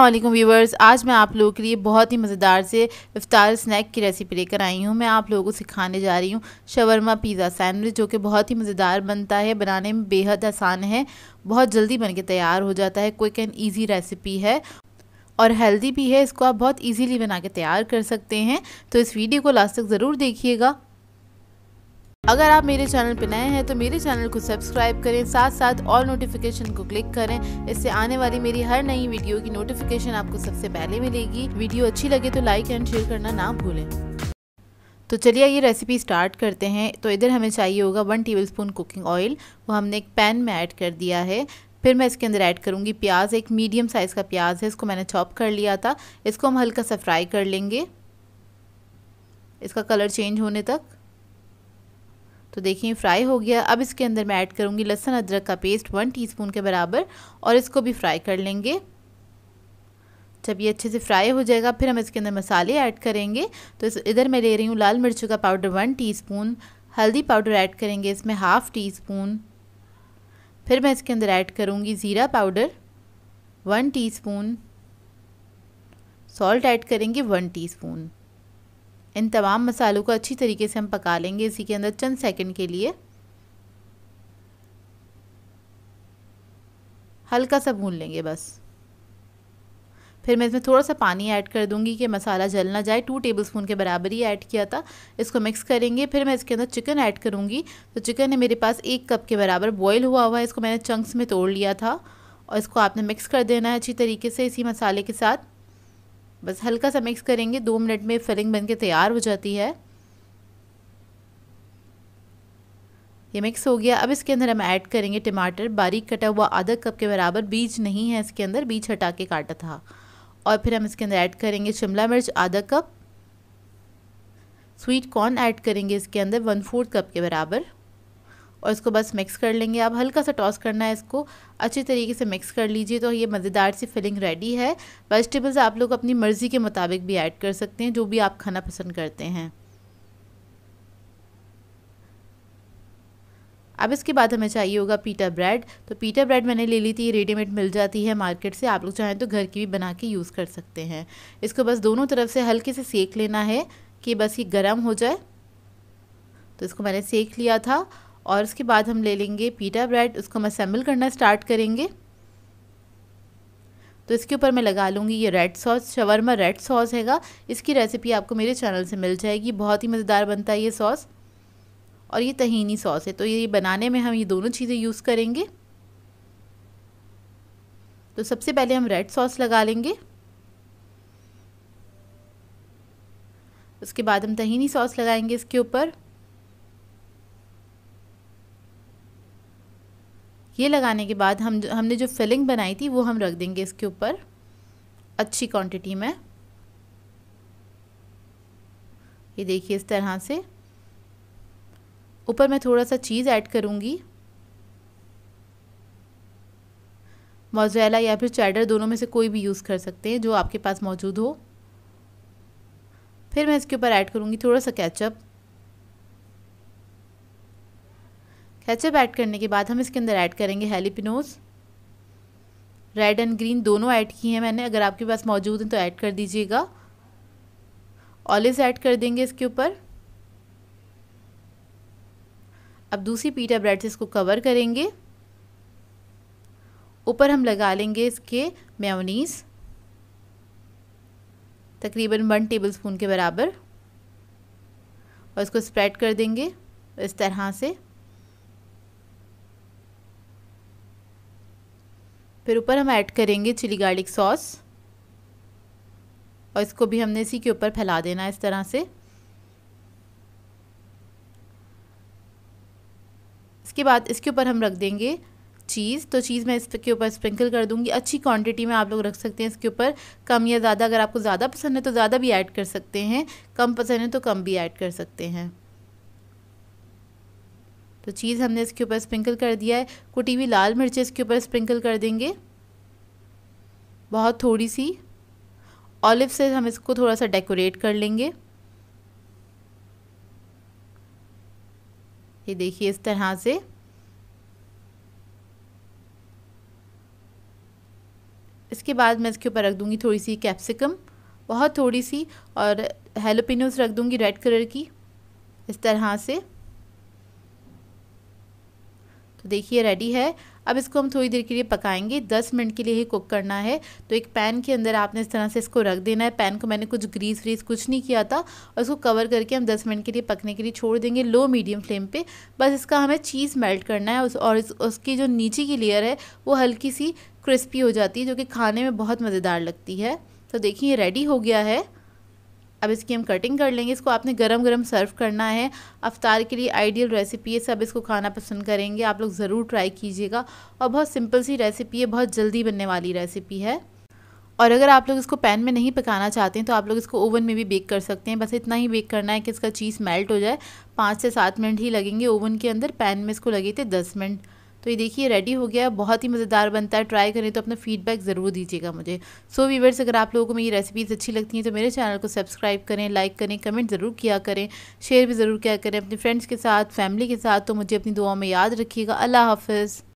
वालेकुम व्यूवर्स आज मैं आप लोगों के लिए बहुत ही मज़ेदार से इफ्तार स्नैक की रेसिपी लेकर आई हूँ मैं आप लोगों को सिखाने जा रही हूँ शवरमा पिज़्ज़ा सैंडविच जो कि बहुत ही मज़ेदार बनता है बनाने में बेहद आसान है बहुत जल्दी बन के तैयार हो जाता है क्विक एंड ईजी रेसिपी है और हेल्दी भी है इसको आप बहुत ईजीली बना के तैयार कर सकते हैं तो इस वीडियो को लास्ट तक ज़रूर देखिएगा अगर आप मेरे चैनल पर नए हैं तो मेरे चैनल को सब्सक्राइब करें साथ साथ ऑल नोटिफिकेशन को क्लिक करें इससे आने वाली मेरी हर नई वीडियो की नोटिफिकेशन आपको सबसे पहले मिलेगी वीडियो अच्छी लगे तो लाइक एंड शेयर करना ना भूलें तो चलिए ये रेसिपी स्टार्ट करते हैं तो इधर हमें चाहिए होगा वन स्पून कुकिंग ऑयल वो हमने एक पैन में ऐड कर दिया है फिर मैं इसके अंदर ऐड करूँगी प्याज एक मीडियम साइज़ का प्याज है इसको मैंने चॉप कर लिया था इसको हम हल्का सा फ्राई कर लेंगे इसका कलर चेंज होने तक तो देखिए फ्राई हो गया अब इसके अंदर मैं ऐड करूँगी लहसुन अदरक का पेस्ट वन टीस्पून के बराबर और इसको भी फ्राई कर लेंगे जब ये अच्छे से फ्राई हो जाएगा फिर हम इसके अंदर मसाले ऐड करेंगे तो इस इधर मैं ले रही हूँ लाल मिर्चों का पाउडर वन टीस्पून हल्दी पाउडर ऐड करेंगे इसमें हाफ़ टी स्पून फिर मैं इसके अंदर ऐड करूँगी ज़ीरा powder one teaspoon salt add करेंगे वन टीस्पून इन तमाम मसालों को अच्छी तरीके से हम पका लेंगे इसी के अंदर चंद सेकंड के लिए हल्का सा भून लेंगे बस फिर मैं इसमें थोड़ा सा पानी ऐड कर दूंगी कि मसाला जल ना जाए टू टेबलस्पून के बराबर ही ऐड किया था इसको मिक्स करेंगे फिर मैं इसके अंदर चिकन ऐड करूँगी तो चिकन है मेरे पास एक कप के बराबर बॉयल हुआ हुआ है इसको मैंने चंक्स में तोड़ लिया था और इसको आपने मिक्स कर देना है अच्छी तरीके से इसी मसाले के साथ बस हल्का सा मिक्स करेंगे दो मिनट में फिलिंग बन के तैयार हो जाती है ये मिक्स हो गया अब इसके अंदर हम ऐड करेंगे टमाटर बारीक कटा हुआ आधा कप के बराबर बीज नहीं है इसके अंदर बीज हटा के काटा था और फिर हम इसके अंदर ऐड करेंगे शिमला मिर्च आधा कप स्वीट कॉर्न ऐड करेंगे इसके अंदर वन फोर्थ कप के बराबर और इसको बस मिक्स कर लेंगे आप हल्का सा टॉस करना है इसको अच्छे तरीके से मिक्स कर लीजिए तो ये मज़ेदार सी फिलिंग रेडी है वेजिटेबल्स आप लोग अपनी मर्ज़ी के मुताबिक भी ऐड कर सकते हैं जो भी आप खाना पसंद करते हैं अब इसके बाद हमें चाहिए होगा पीटा ब्रेड तो पीटा ब्रेड मैंने ले ली थी रेडीमेड मिल जाती है मार्केट से आप लोग चाहें तो घर की भी बना के यूज़ कर सकते हैं इसको बस दोनों तरफ से हल्के से सेक लेना है कि बस ये गर्म हो जाए तो इसको मैंने सेक लिया था और उसके बाद हम ले लेंगे पीटा ब्रेड उसको हम असेंबल करना स्टार्ट करेंगे तो इसके ऊपर मैं लगा लूँगी ये रेड सॉस शवरमा रेड सॉस हैगा इसकी रेसिपी आपको मेरे चैनल से मिल जाएगी बहुत ही मज़ेदार बनता है ये सॉस और ये तहीनी सॉस है तो ये बनाने में हम ये दोनों चीज़ें यूज़ करेंगे तो सबसे पहले हम रेड सॉस लगा लेंगे उसके बाद हम तहीनी सॉस लगाएंगे इसके ऊपर ये लगाने के बाद हम हमने जो फिलिंग बनाई थी वो हम रख देंगे इसके ऊपर अच्छी क्वांटिटी में ये देखिए इस तरह से ऊपर मैं थोड़ा सा चीज़ ऐड करूँगी मोजरेला या फिर चैडर दोनों में से कोई भी यूज़ कर सकते हैं जो आपके पास मौजूद हो फिर मैं इसके ऊपर ऐड करूँगी थोड़ा सा केचप कैचअप ऐड करने के बाद हम इसके अंदर ऐड करेंगे हेलीपिनोज रेड एंड ग्रीन दोनों ऐड किए हैं मैंने अगर आपके पास मौजूद हैं तो ऐड कर दीजिएगा ऑलिव्स ऐड कर देंगे इसके ऊपर अब दूसरी पीटा ब्रेड से इसको कवर करेंगे ऊपर हम लगा लेंगे इसके मेयोनीज तकरीबन वन टेबल स्पून के बराबर और इसको स्प्रेड कर देंगे इस तरह से फिर ऊपर हम ऐड करेंगे चिली गार्लिक सॉस और इसको भी हमने इसी के ऊपर फैला देना है इस तरह से इसके बाद इसके ऊपर हम रख देंगे चीज़ तो चीज़ मैं इसके ऊपर स्प्रिंकल कर दूंगी अच्छी क्वांटिटी में आप लोग रख सकते हैं इसके ऊपर कम या ज़्यादा अगर आपको ज़्यादा पसंद है तो ज़्यादा भी ऐड कर सकते हैं कम पसंद है तो कम भी ऐड कर सकते हैं तो चीज़ हमने इसके ऊपर स्प्रिंकल कर दिया है कुटी हुई लाल मिर्च इसके ऊपर स्प्रिंकल कर देंगे बहुत थोड़ी सी ऑलिव से हम इसको थोड़ा सा डेकोरेट कर लेंगे ये देखिए इस तरह से इसके बाद मैं इसके ऊपर रख दूँगी थोड़ी सी कैप्सिकम बहुत थोड़ी सी और हेलोपिनोस रख दूँगी रेड कलर की इस तरह से तो देखिए रेडी है अब इसको हम थोड़ी देर के लिए पकाएंगे दस मिनट के लिए ही कुक करना है तो एक पैन के अंदर आपने इस तरह से इसको रख देना है पैन को मैंने कुछ ग्रीस व्रीस कुछ नहीं किया था और इसको कवर करके हम दस मिनट के लिए पकने के लिए छोड़ देंगे लो मीडियम फ्लेम पे बस इसका हमें चीज़ मेल्ट करना है उस, और इस, उसकी जो नीचे की लेयर है वो हल्की सी क्रिस्पी हो जाती है जो कि खाने में बहुत मज़ेदार लगती है तो देखिए रेडी हो गया है अब इसकी हम कटिंग कर लेंगे इसको आपने गरम गरम सर्व करना है अफ्तार के लिए आइडियल रेसिपी है सब इसको खाना पसंद करेंगे आप लोग ज़रूर ट्राई कीजिएगा और बहुत सिंपल सी रेसिपी है बहुत जल्दी बनने वाली रेसिपी है और अगर आप लोग इसको पैन में नहीं पकाना चाहते हैं तो आप लोग इसको ओवन में भी बेक कर सकते हैं बस इतना ही बेक करना है कि इसका चीज़ मेल्ट हो जाए पाँच से सात मिनट ही लगेंगे ओवन के अंदर पैन में इसको लगे थे दस मिनट तो ये देखिए रेडी हो गया बहुत ही मज़ेदार बनता है ट्राई करें तो अपना फीडबैक ज़रूर दीजिएगा मुझे सो so, वीवर्स अगर आप लोगों को मेरी रेसिपीज़ अच्छी लगती हैं तो मेरे चैनल को सब्सक्राइब करें लाइक करें कमेंट ज़रूर किया करें शेयर भी ज़रूर किया करें अपने फ्रेंड्स के साथ फैमिली के साथ तो मुझे अपनी दुआ में याद रखिएगा अल्लाह हाफ़